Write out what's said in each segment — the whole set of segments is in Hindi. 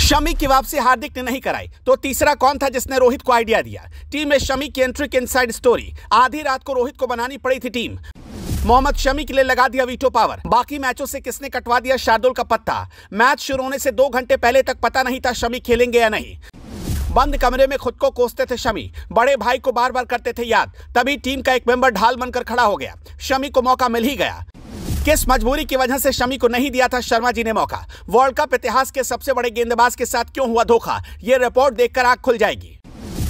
शमी की वापसी हार्दिक ने नहीं कराई तो तीसरा कौन था जिसने रोहित को आइडिया दिया टीम में शमी की एंट्री की इनसाइड स्टोरी आधी रात को रोहित को बनानी पड़ी थी टीम मोहम्मद शमी के लिए लगा दिया वीटो पावर बाकी मैचों से किसने कटवा दिया शार्दुल का पत्ता मैच शुरू होने से दो घंटे पहले तक पता नहीं था शमी खेलेंगे या नहीं बंद कमरे में खुद को कोसते थे शमी बड़े भाई को बार बार करते थे याद तभी टीम का एक मेंबर ढाल बनकर खड़ा हो गया शमी को मौका मिल ही गया किस मजबूरी की वजह से शमी को नहीं दिया था शर्मा जी ने मौका वर्ल्ड कप इतिहास के सबसे बड़े गेंदबाज के साथ क्यों हुआ धोखा ये रिपोर्ट देखकर आग खुल जाएगी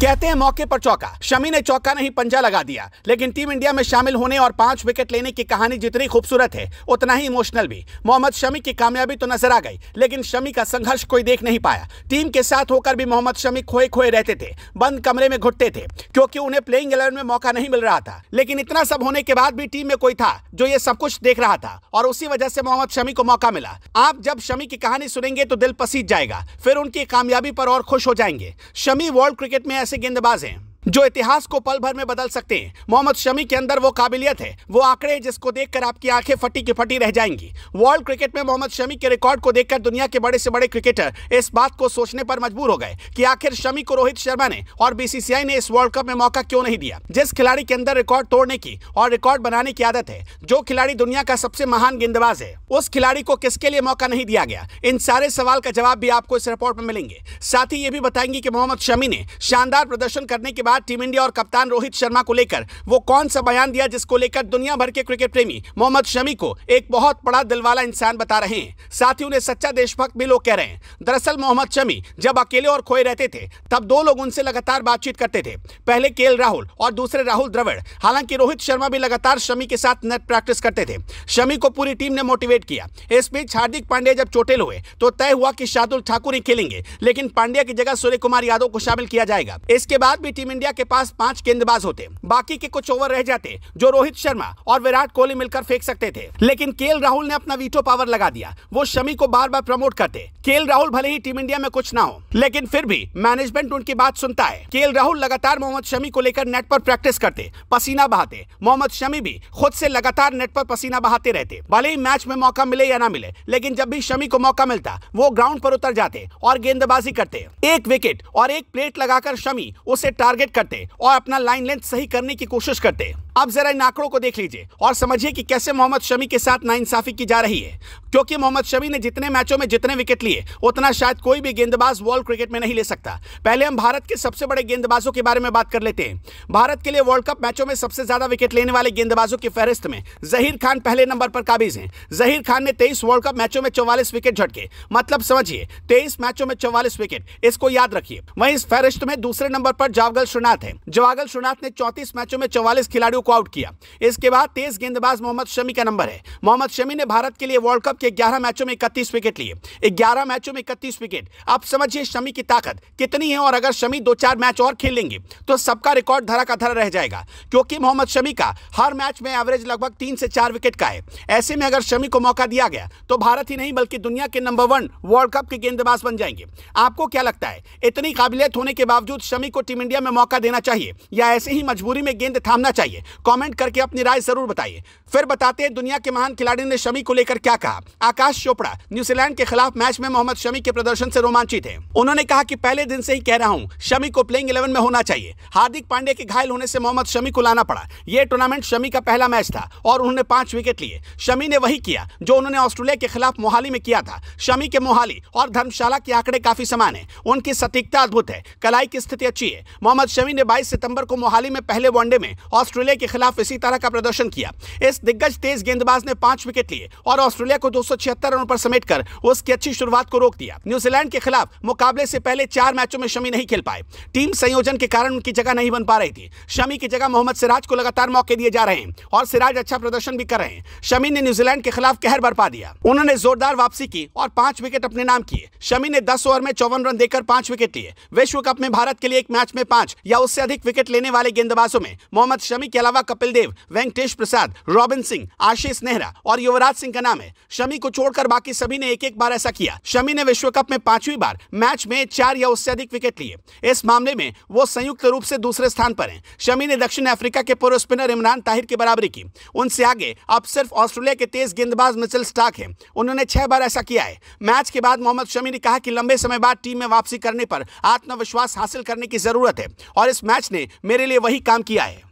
कहते हैं मौके पर चौका शमी ने चौका नहीं पंजा लगा दिया लेकिन टीम इंडिया में शामिल होने और पांच विकेट लेने की कहानी जितनी खूबसूरत है उतना ही इमोशनल भी मोहम्मद शमी की कामयाबी तो नजर आ गई लेकिन शमी का संघर्ष कोई देख नहीं पाया टीम के साथ होकर भी मोहम्मद शमी खोए खोए रहते थे बंद कमरे में घुटते थे क्योंकि उन्हें प्लेइंग इलेवन में मौका नहीं मिल रहा था लेकिन इतना सब होने के बाद भी टीम में कोई था जो ये सब कुछ देख रहा था और उसी वजह से मोहम्मद शमी को मौका मिला आप जब शमी की कहानी सुनेंगे तो दिल पसीत जाएगा फिर उनकी कामयाबी पर और खुश हो जाएंगे शमी वर्ल्ड क्रिकेट में ऐसे seguindo base. जो इतिहास को पल भर में बदल सकते हैं मोहम्मद शमी के अंदर वो काबिलियत है वो आंकड़े जिसको देखकर आपकी आंखें फटी की फटी रह जाएंगी वर्ल्ड क्रिकेट में मोहम्मद शमी के रिकॉर्ड को देखकर दुनिया के बड़े से बड़े क्रिकेटर इस बात को सोचने पर मजबूर हो गए कि आखिर शमी को रोहित शर्मा ने और बीसीसीआई ने इस वर्ल्ड कप में मौका क्यों नहीं दिया जिस खिलाड़ी के अंदर रिकॉर्ड तोड़ने की और रिकॉर्ड बनाने की आदत है जो खिलाड़ी दुनिया का सबसे महान गेंदबाज है उस खिलाड़ी को किसके लिए मौका नहीं दिया गया इन सारे सवाल का जवाब भी आपको इस रिपोर्ट में मिलेंगे साथ ही ये भी बताएंगे कि मोहम्मद शमी ने शानदार प्रदर्शन करने के बाद बाद टीम इंडिया और कप्तान रोहित शर्मा को लेकर वो कौन सा बयान दिया जिसको लेकर दुनिया भर के क्रिकेट प्रेमी मोहम्मद शमी को एक बहुत बड़ा दिलवाला इंसान बता रहे हैं साथ ही उन्हें सच्चा देशभक्त भी लोग कह रहे हैं दरअसल मोहम्मद शमी जब अकेले और खोए रहते थे तब दो लोग उनसे लगातार बातचीत करते थे पहले के राहुल और दूसरे राहुल द्रविड़ हालांकि रोहित शर्मा भी लगातार शमी के साथ नेट प्रैक्टिस करते थे शमी को पूरी टीम ने मोटिवेट किया इस बीच हार्दिक पांड्या जब चोटिल हुए तो तय हुआ कि शार्दुल ठाकुर ही खेलेंगे लेकिन पांड्या की जगह सूर्य कुमार यादव को शामिल किया जाएगा इसके बाद भी टीम इंडिया इंडिया के पास पांच गेंदबाज होते बाकी के कुछ ओवर रह जाते जो रोहित शर्मा और विराट कोहली मिलकर फेंक सकते थे लेकिन के राहुल ने अपना वीटो पावर लगा दिया वो शमी को बार बार प्रमोट करते के राहुल भले ही टीम इंडिया में कुछ ना हो लेकिन फिर भी मैनेजमेंट उनकी बात सुनता है के राहुल लगातार मोहम्मद शमी को लेकर नेट पर प्रैक्टिस करते पसीना बहाते मोहम्मद शमी भी खुद से लगातार नेट पर पसीना बहाते रहते भले ही मैच में मौका मिले या ना मिले लेकिन जब भी शमी को मौका मिलता वो ग्राउंड पर उतर जाते और गेंदबाजी करते एक विकेट और एक प्लेट लगाकर शमी उसे टारगेट करते और अपना लाइन लेंथ सही करने की कोशिश करते अब जरा इन आंकड़ों को देख लीजिए और समझिए कि कैसे मोहम्मद शमी के साथ नाइंसाफी की जा रही है क्योंकि मोहम्मद शमी ने जितने मैचों में जितने विकेट लिए उतना शायद कोई भी गेंदबाज वर्ल्ड क्रिकेट में नहीं ले सकता पहले हम भारत के सबसे बड़े गेंदबाजों के बारे में बात कर लेते हैं भारत के लिए वर्ल्ड कप मैचों में सबसे ज्यादा विकेट लेने वाले गेंदबाजों की फहरिस्त में जहीर खान पहले नंबर पर काबिज हैं जहीर खान ने तेईस वर्ल्ड कप मैचों में चौवालीस विकेट झटके मतलब समझिए तेईस मैचों में चौवालीस विकेट इसको याद रखिए वहीं इस फहरिस्त में दूसरे नंबर पर जावगल श्रीनाथ है जवागल श्रीनाथ ने चौतीस मैचों में चौवालीस खिलाड़ियों को आउट किया इसके बाद तेज गेंदबाज मोहम्मद शमी का नंबर है मोहम्मद शमी ने भारत के लिए वर्ल्ड कप के ग्यारह मैचों में इकतीस विकेट लिए ग्यारह मैचों में इकतीस विकेट आप समझिए शमी की ताकत कितनी है और अगर शमी दो चार मैच और खेल लेंगे तो सबका रिकॉर्ड धरा का धरा रह जाएगा क्योंकि मोहम्मद शमी का हर मैच में एवरेज लगभग तीन से चार विकेट का है ऐसे में अगर शमी को मौका दिया गया तो भारत ही नहीं बल्कि दुनिया के नंबर वन वर्ल्ड कप के गेंदबाज बन जाएंगे आपको क्या लगता है इतनी काबिलियत होने के बावजूद शमी को टीम इंडिया में मौका देना चाहिए या ऐसे ही मजबूरी में गेंद थामना चाहिए कमेंट करके अपनी राय जरूर बताइए फिर बताते हैं दुनिया के महान खिलाड़ी ने शमी को लेकर क्या कहा आकाश चोपड़ा न्यूजीलैंड के खिलाफ मैच में मोहम्मद शमी के प्रदर्शन से रोमांचित है उन्होंने कहा कि पहले दिन से ही कह रहा हूं शमी को प्लेइंग इलेवन में होना चाहिए हार्दिक पांडे के घायल होने से मोहम्मद शमी को लाना पड़ा यह टूर्नामेंट शमी का पहला मैच था और उन्होंने पांच विकेट लिए शमी ने वही किया जो उन्होंने ऑस्ट्रेलिया के खिलाफ मोहाली में किया था शमी के मोहाली और धर्मशाला के आंकड़े काफी समान है उनकी सटीकता अद्भुत है कलाई की स्थिति अच्छी है मोहम्मद शमी ने बाईस सितंबर को मोहाली में पहले वनडे में ऑस्ट्रेलिया के खिलाफ इसी तरह का प्रदर्शन किया इस दिग्गज तेज गेंदबाज ने पांच विकेट लिए और ऑस्ट्रेलिया को दो रनों पर समेट कर उसकी अच्छी शुरुआत को रोक दिया न्यूजीलैंड के खिलाफ मुकाबले से पहले चार मैचों में शमी नहीं खेल पाए टीम संयोजन के कारण उनकी जगह नहीं बन पा रही थी शमी की जगह मोहम्मद सिराज को लगातार मौके दिए जा रहे हैं और सिराज अच्छा प्रदर्शन भी कर रहे हैं शमी ने न्यूजीलैंड के खिलाफ कहर बरपा दिया उन्होंने जोरदार वापसी की और पांच विकेट अपने नाम किए शमी ने दस ओवर में चौवन रन देकर पांच विकेट लिए विश्व कप में भारत के लिए एक मैच में पांच या उससे अधिक विकेट लेने वाले गेंदबाजों में मोहम्मद शमी के अलावा अलावा कपिल देव वेंकटेश प्रसाद रॉबिन सिंह आशीष नेहरा और युवराज सिंह का नाम है शमी को छोड़कर बाकी सभी ने एक एक बार ऐसा किया शमी ने विश्व कप में पांचवी बार मैच में चार या उससे अधिक विकेट लिए इस मामले में वो संयुक्त रूप से दूसरे स्थान पर है शमी ने दक्षिण अफ्रीका के पूर्व स्पिनर इमरान ताहिर की बराबरी की उनसे आगे अब सिर्फ ऑस्ट्रेलिया के तेज गेंदबाज मिचल स्टार्क है उन्होंने छह बार ऐसा किया है मैच के बाद मोहम्मद शमी ने कहा कि लंबे समय बाद टीम में वापसी करने पर आत्मविश्वास हासिल करने की जरूरत है और इस मैच ने मेरे लिए वही काम किया है